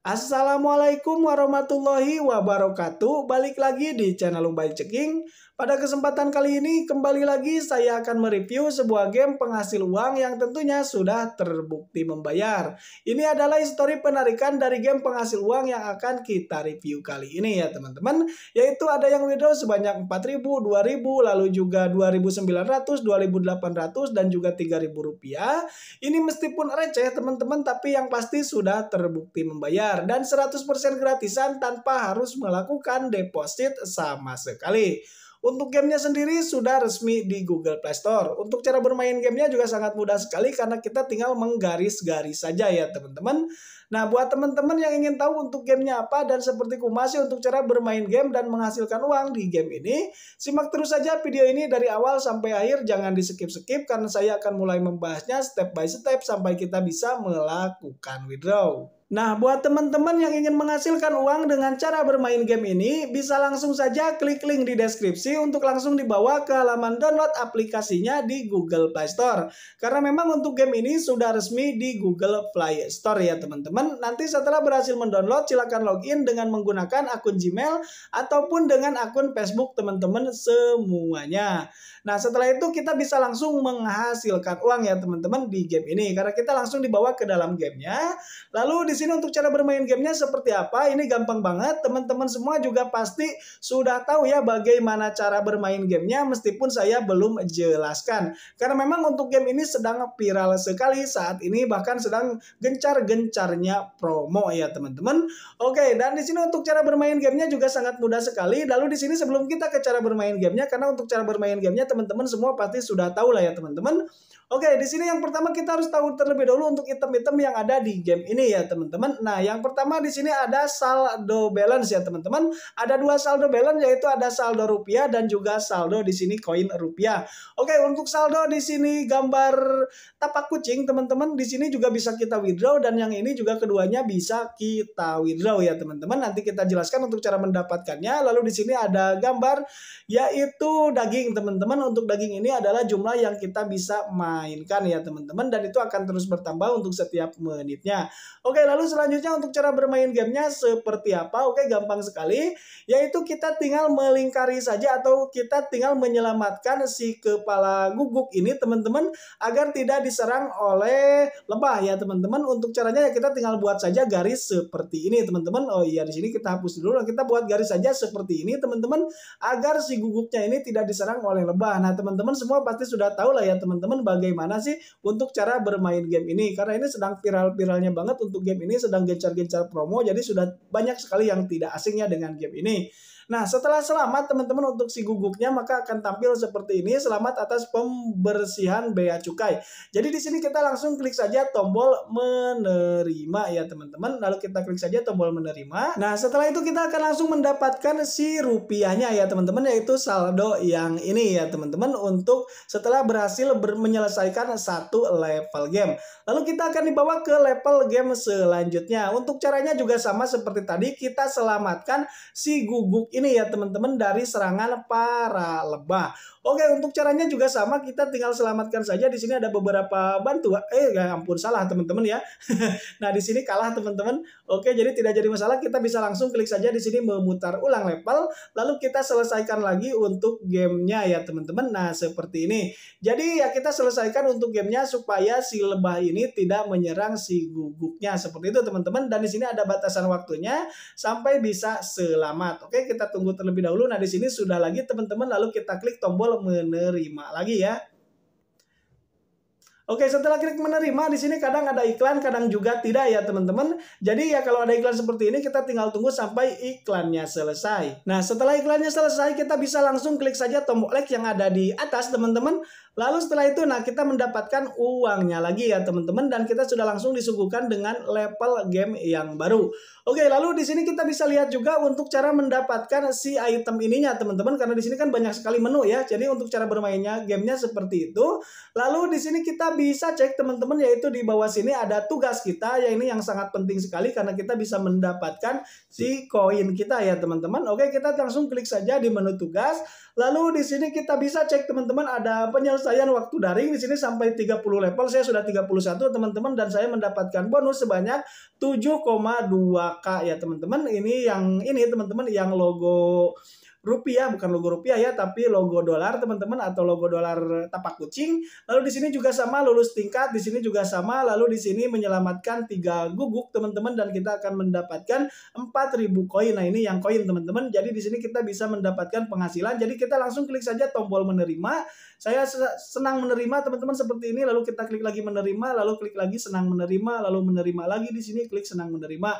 Assalamualaikum warahmatullahi wabarakatuh. Balik lagi di channel Umbai Ceking. Pada kesempatan kali ini kembali lagi saya akan mereview sebuah game penghasil uang yang tentunya sudah terbukti membayar. Ini adalah histori penarikan dari game penghasil uang yang akan kita review kali ini ya teman-teman. Yaitu ada yang withdraw sebanyak 4000, 2000, lalu juga 2900, 2800 dan juga 3000 rupiah. Ini meskipun receh teman-teman tapi yang pasti sudah terbukti membayar bayar dan 100% gratisan tanpa harus melakukan deposit sama sekali. Untuk gamenya sendiri sudah resmi di Google Play Store. Untuk cara bermain gamenya juga sangat mudah sekali karena kita tinggal menggaris-garis saja ya teman-teman. Nah buat teman-teman yang ingin tahu untuk gamenya apa dan seperti kumasi untuk cara bermain game dan menghasilkan uang di game ini, simak terus saja video ini dari awal sampai akhir, jangan di skip-skip karena saya akan mulai membahasnya step by step sampai kita bisa melakukan withdraw. Nah, buat teman-teman yang ingin menghasilkan uang dengan cara bermain game ini, bisa langsung saja klik link di deskripsi untuk langsung dibawa ke halaman download aplikasinya di Google Play Store. Karena memang untuk game ini sudah resmi di Google Play Store ya teman-teman. Nanti setelah berhasil mendownload, silakan login dengan menggunakan akun Gmail ataupun dengan akun Facebook teman-teman semuanya. Nah, setelah itu kita bisa langsung menghasilkan uang ya teman-teman di game ini. Karena kita langsung dibawa ke dalam gamenya, lalu di sini untuk cara bermain gamenya seperti apa. Ini gampang banget. Teman-teman semua juga pasti sudah tahu ya bagaimana cara bermain gamenya meskipun saya belum jelaskan. Karena memang untuk game ini sedang viral sekali saat ini bahkan sedang gencar-gencarnya promo ya teman-teman. Oke, dan di sini untuk cara bermain gamenya juga sangat mudah sekali. Lalu di sini sebelum kita ke cara bermain gamenya karena untuk cara bermain gamenya teman-teman semua pasti sudah tahu lah ya teman-teman. Oke, di sini yang pertama kita harus tahu terlebih dahulu untuk item-item yang ada di game ini ya, teman-teman. Nah, yang pertama di sini ada saldo balance ya, teman-teman. Ada dua saldo balance yaitu ada saldo rupiah dan juga saldo di sini koin rupiah. Oke, untuk saldo di sini gambar tapak kucing, teman-teman. Di sini juga bisa kita withdraw dan yang ini juga keduanya bisa kita withdraw ya, teman-teman. Nanti kita jelaskan untuk cara mendapatkannya. Lalu di sini ada gambar yaitu daging, teman-teman. Untuk daging ini adalah jumlah yang kita bisa mainkan ya teman-teman dan itu akan terus bertambah untuk setiap menitnya. Oke, lalu selanjutnya untuk cara bermain gamenya seperti apa? Oke, gampang sekali, yaitu kita tinggal melingkari saja atau kita tinggal menyelamatkan si kepala guguk ini teman-teman agar tidak diserang oleh lebah ya teman-teman. Untuk caranya ya kita tinggal buat saja garis seperti ini teman-teman. Oh iya di sini kita hapus dulu, nah, kita buat garis saja seperti ini teman-teman agar si guguknya ini tidak diserang oleh lebah. Nah teman-teman semua pasti sudah tahu lah ya teman-teman bagaimana bagaimana sih untuk cara bermain game ini karena ini sedang viral-viralnya banget untuk game ini sedang gencar-gencar promo jadi sudah banyak sekali yang tidak asingnya dengan game ini Nah, setelah selamat teman-teman untuk si guguknya maka akan tampil seperti ini, selamat atas pembersihan bea cukai. Jadi di sini kita langsung klik saja tombol menerima ya teman-teman. Lalu kita klik saja tombol menerima. Nah, setelah itu kita akan langsung mendapatkan si rupiahnya ya teman-teman yaitu saldo yang ini ya teman-teman untuk setelah berhasil ber menyelesaikan satu level game. Lalu kita akan dibawa ke level game selanjutnya. Untuk caranya juga sama seperti tadi, kita selamatkan si guguk ini ya teman-teman dari serangan para lebah. Oke, untuk caranya juga sama, kita tinggal selamatkan saja. Di sini ada beberapa bantuan. Eh, ya ampun, salah teman-teman ya. nah, di sini kalah teman-teman. Oke, jadi tidak jadi masalah. Kita bisa langsung klik saja di sini memutar ulang level. Lalu kita selesaikan lagi untuk gamenya ya teman-teman. Nah, seperti ini. Jadi ya kita selesaikan untuk gamenya supaya si lebah ini tidak menyerang si guguknya. Seperti itu teman-teman. Dan di sini ada batasan waktunya sampai bisa selamat. Oke, kita kita tunggu terlebih dahulu. Nah, di sini sudah lagi teman-teman lalu kita klik tombol menerima lagi ya. Oke, setelah klik menerima, di sini kadang ada iklan, kadang juga tidak ya teman-teman. Jadi ya kalau ada iklan seperti ini, kita tinggal tunggu sampai iklannya selesai. Nah, setelah iklannya selesai, kita bisa langsung klik saja tombol like yang ada di atas teman-teman. Lalu setelah itu, nah kita mendapatkan uangnya lagi ya teman-teman dan kita sudah langsung disuguhkan dengan level game yang baru. Oke, lalu di sini kita bisa lihat juga untuk cara mendapatkan si item ininya teman-teman karena di sini kan banyak sekali menu ya. Jadi untuk cara bermainnya gamenya seperti itu. Lalu di sini kita bisa cek teman-teman yaitu di bawah sini ada tugas kita ya ini yang sangat penting sekali karena kita bisa mendapatkan si koin kita ya teman-teman. Oke, kita langsung klik saja di menu tugas. Lalu di sini kita bisa cek teman-teman ada penyelesaian waktu daring di sini sampai 30 level. Saya sudah 31 teman-teman dan saya mendapatkan bonus sebanyak 7,2k ya teman-teman. Ini yang ini teman-teman yang logo rupiah bukan logo rupiah ya tapi logo dolar teman-teman atau logo dolar tapak kucing lalu di sini juga sama lulus tingkat di sini juga sama lalu di sini menyelamatkan tiga guguk teman-teman dan kita akan mendapatkan 4000 koin nah ini yang koin teman-teman jadi di sini kita bisa mendapatkan penghasilan jadi kita langsung klik saja tombol menerima saya senang menerima teman-teman seperti ini lalu kita klik lagi menerima lalu klik lagi senang menerima lalu menerima lagi di sini klik senang menerima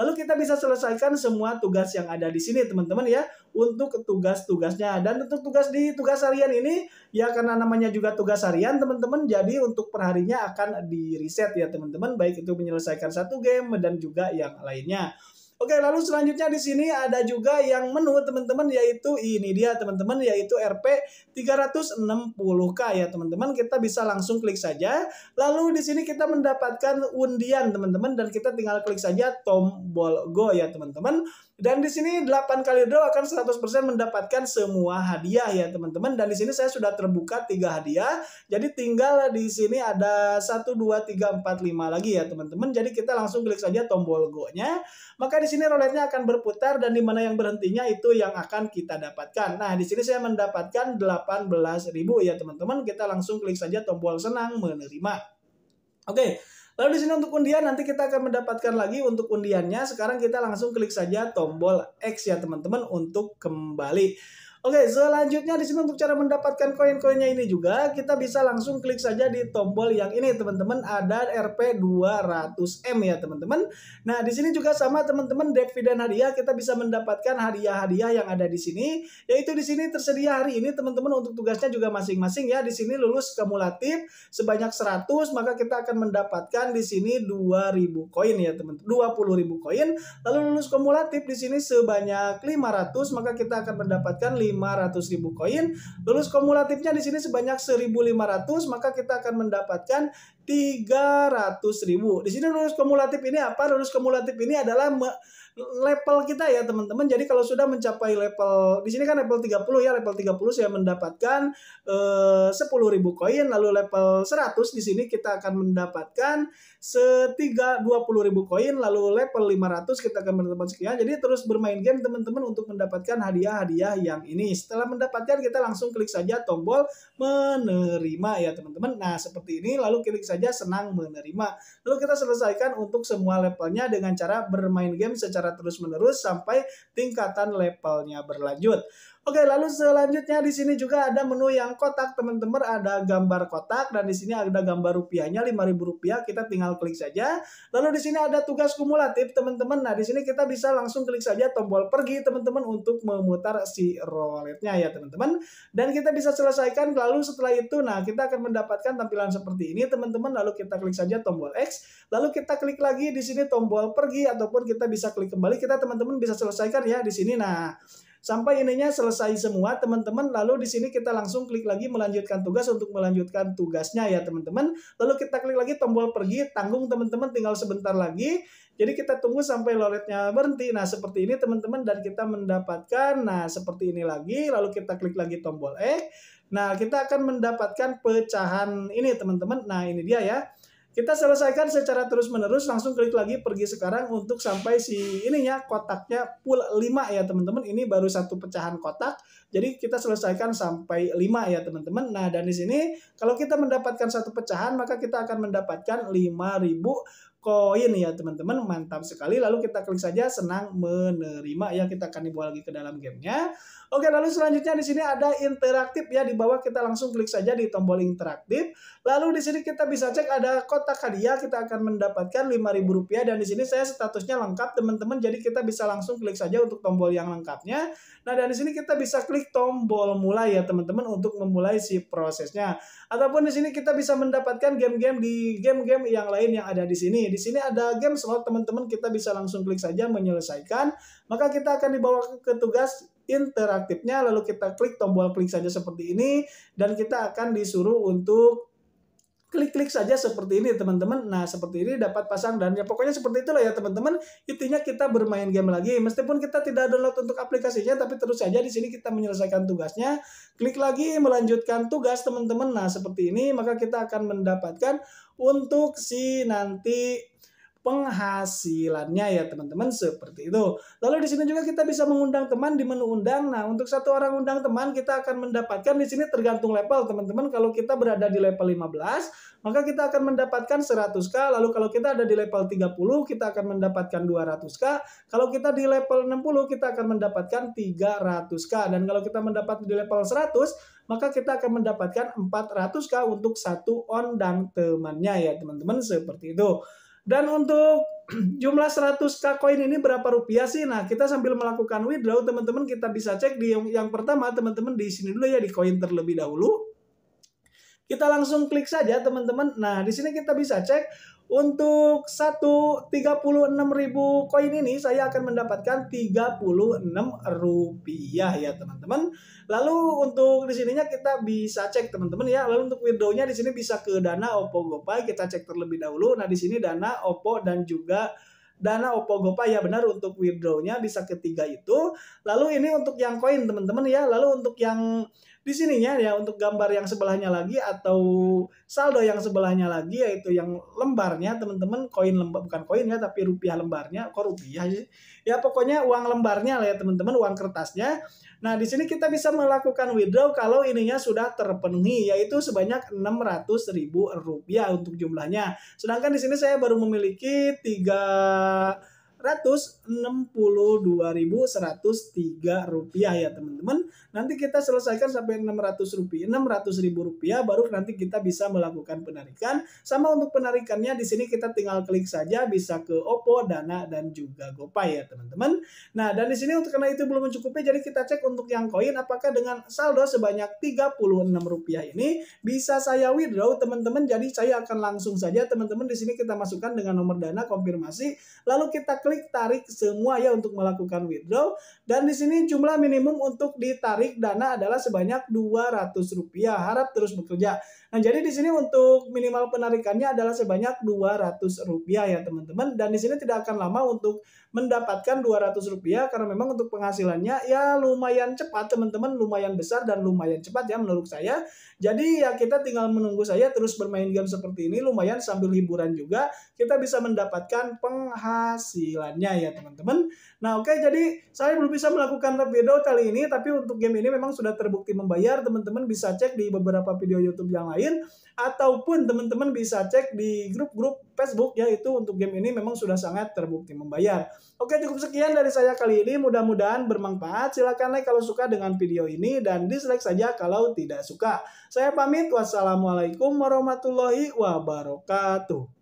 Lalu kita bisa selesaikan semua tugas yang ada di sini teman-teman ya untuk tugas-tugasnya dan untuk tugas di tugas harian ini ya karena namanya juga tugas harian teman-teman jadi untuk perharinya akan di reset ya teman-teman baik itu menyelesaikan satu game dan juga yang lainnya. Oke, lalu selanjutnya di sini ada juga yang menu teman-teman yaitu ini dia teman-teman yaitu RP 360K ya teman-teman. Kita bisa langsung klik saja. Lalu di sini kita mendapatkan undian teman-teman dan kita tinggal klik saja tombol go ya teman-teman. Dan di sini 8 kali draw akan 100% mendapatkan semua hadiah ya teman-teman. Dan di sini saya sudah terbuka 3 hadiah. Jadi tinggal di sini ada 1, 2, 3, 4, 5 lagi ya teman-teman. Jadi kita langsung klik saja tombol go-nya. Maka di sini roletnya akan berputar dan di mana yang berhentinya itu yang akan kita dapatkan. Nah di sini saya mendapatkan 18.000 ya teman-teman. Kita langsung klik saja tombol senang menerima. Oke. Okay. Lalu di sini untuk undian nanti kita akan mendapatkan lagi untuk undiannya. Sekarang kita langsung klik saja tombol X ya teman-teman untuk kembali. Oke, selanjutnya di sini untuk cara mendapatkan koin-koinnya ini juga kita bisa langsung klik saja di tombol yang ini teman-teman ada RP 200M ya teman-teman. Nah, di sini juga sama teman-teman Dek dan hadiah kita bisa mendapatkan hadiah-hadiah yang ada di sini yaitu di sini tersedia hari ini teman-teman untuk tugasnya juga masing-masing ya. Di sini lulus kumulatif sebanyak 100 maka kita akan mendapatkan di sini 2000 koin ya teman-teman. 20.000 koin. Lalu lulus kumulatif di sini sebanyak 500 maka kita akan mendapatkan ribu koin. Lulus kumulatifnya di sini sebanyak 1.500, maka kita akan mendapatkan 300.000. Di sini lulus kumulatif ini apa? Lulus kumulatif ini adalah level kita ya teman-teman. Jadi kalau sudah mencapai level di sini kan level 30 ya, level 30 saya mendapatkan eh, 10.000 koin lalu level 100 di sini kita akan mendapatkan setiga 20.000 koin lalu level 500 kita akan mendapatkan sekian. Jadi terus bermain game teman-teman untuk mendapatkan hadiah-hadiah yang ini. Setelah mendapatkan kita langsung klik saja tombol menerima ya teman-teman. Nah, seperti ini lalu klik saja senang menerima. Lalu kita selesaikan untuk semua levelnya dengan cara bermain game secara terus-menerus sampai tingkatan levelnya berlanjut. Oke, lalu selanjutnya di sini juga ada menu yang kotak, teman-teman. Ada gambar kotak dan di sini ada gambar rupiahnya ribu rupiah Kita tinggal klik saja. Lalu di sini ada tugas kumulatif, teman-teman. Nah, di sini kita bisa langsung klik saja tombol pergi, teman-teman, untuk memutar si roletnya ya, teman-teman. Dan kita bisa selesaikan. Lalu setelah itu, nah, kita akan mendapatkan tampilan seperti ini, teman-teman. Lalu kita klik saja tombol X. Lalu kita klik lagi di sini tombol pergi ataupun kita bisa klik kembali. Kita teman-teman bisa selesaikan ya di sini. Nah, Sampai ininya selesai semua teman-teman, lalu di sini kita langsung klik lagi melanjutkan tugas untuk melanjutkan tugasnya ya teman-teman. Lalu kita klik lagi tombol pergi, tanggung teman-teman tinggal sebentar lagi. Jadi kita tunggu sampai loletnya berhenti. Nah, seperti ini teman-teman dan kita mendapatkan nah seperti ini lagi lalu kita klik lagi tombol e Nah, kita akan mendapatkan pecahan ini teman-teman. Nah, ini dia ya. Kita selesaikan secara terus-menerus, langsung klik lagi pergi sekarang untuk sampai si ininya kotaknya pool 5 ya teman-teman. Ini baru satu pecahan kotak. Jadi kita selesaikan sampai 5 ya teman-teman. Nah, dan di sini kalau kita mendapatkan satu pecahan, maka kita akan mendapatkan 5000 koin ya teman-teman mantap sekali lalu kita klik saja senang menerima ya kita akan dibawa lagi ke dalam gamenya oke lalu selanjutnya di sini ada interaktif ya di bawah kita langsung klik saja di tombol interaktif lalu di sini kita bisa cek ada kotak hadiah kita akan mendapatkan Rp5.000 dan di sini saya statusnya lengkap teman-teman jadi kita bisa langsung klik saja untuk tombol yang lengkapnya nah dan di sini kita bisa klik tombol mulai ya teman-teman untuk memulai si prosesnya ataupun di sini kita bisa mendapatkan game-game di game-game yang lain yang ada di sini di sini ada game slot teman-teman kita bisa langsung klik saja menyelesaikan. Maka kita akan dibawa ke tugas interaktifnya lalu kita klik tombol klik saja seperti ini dan kita akan disuruh untuk klik-klik saja seperti ini teman-teman. Nah seperti ini dapat pasang dan ya pokoknya seperti itulah ya teman-teman. Intinya kita bermain game lagi. Meskipun kita tidak download untuk aplikasinya tapi terus saja di sini kita menyelesaikan tugasnya. Klik lagi melanjutkan tugas teman-teman. Nah seperti ini maka kita akan mendapatkan untuk si nanti penghasilannya ya teman-teman seperti itu. Lalu di sini juga kita bisa mengundang teman di menu undang. Nah, untuk satu orang undang teman kita akan mendapatkan di sini tergantung level teman-teman. Kalau kita berada di level 15, maka kita akan mendapatkan 100k. Lalu kalau kita ada di level 30, kita akan mendapatkan 200k. Kalau kita di level 60, kita akan mendapatkan 300k. Dan kalau kita mendapat di level 100, maka kita akan mendapatkan 400k untuk satu undang temannya ya teman-teman seperti itu. Dan untuk jumlah 100 K koin ini berapa rupiah sih? Nah, kita sambil melakukan withdraw, teman-teman kita bisa cek di yang, yang pertama, teman-teman di sini dulu ya di koin terlebih dahulu. Kita langsung klik saja teman-teman. Nah, di sini kita bisa cek untuk 136.000 koin ini saya akan mendapatkan 36 rupiah ya teman-teman. Lalu untuk di sininya kita bisa cek teman-teman ya. Lalu untuk window nya di sini bisa ke Dana, Oppo, GoPay. Kita cek terlebih dahulu. Nah, di sini Dana, Oppo dan juga Dana Oppo GoPay ya benar untuk withdraw-nya bisa ketiga itu. Lalu ini untuk yang koin teman-teman ya. Lalu untuk yang di sininya ya untuk gambar yang sebelahnya lagi atau saldo yang sebelahnya lagi yaitu yang lembarnya teman-teman koin lembar bukan koin ya tapi rupiah lembarnya kok rupiah sih ya pokoknya uang lembarnya lah ya teman-teman uang kertasnya nah di sini kita bisa melakukan withdraw kalau ininya sudah terpenuhi yaitu sebanyak enam ratus ribu rupiah untuk jumlahnya sedangkan di sini saya baru memiliki tiga 662.103 rupiah ya teman-teman. Nanti kita selesaikan sampai 600 rupiah, 600 ribu rupiah baru nanti kita bisa melakukan penarikan. Sama untuk penarikannya di sini kita tinggal klik saja bisa ke Oppo, Dana dan juga GoPay ya teman-teman. Nah dan di sini untuk karena itu belum mencukupi jadi kita cek untuk yang koin apakah dengan saldo sebanyak 36 rupiah ini bisa saya withdraw teman-teman. Jadi saya akan langsung saja teman-teman di sini kita masukkan dengan nomor Dana konfirmasi lalu kita klik klik tarik semua ya untuk melakukan withdraw dan di sini jumlah minimum untuk ditarik dana adalah sebanyak dua ratus rupiah Harap terus bekerja. Nah, jadi di sini untuk minimal penarikannya adalah sebanyak dua ratus rupiah ya teman-teman dan di sini tidak akan lama untuk mendapatkan 200 rupiah karena memang untuk penghasilannya ya lumayan cepat teman-teman lumayan besar dan lumayan cepat ya menurut saya jadi ya kita tinggal menunggu saya terus bermain game seperti ini lumayan sambil hiburan juga kita bisa mendapatkan penghasilannya ya teman-teman nah oke jadi saya belum bisa melakukan video kali ini tapi untuk game ini memang sudah terbukti membayar teman-teman bisa cek di beberapa video YouTube yang lain ataupun teman-teman bisa cek di grup-grup Facebook ya itu untuk game ini memang sudah sangat terbukti membayar. Oke cukup sekian dari saya kali ini mudah-mudahan bermanfaat. Silahkan like kalau suka dengan video ini dan dislike saja kalau tidak suka. Saya pamit wassalamualaikum warahmatullahi wabarakatuh.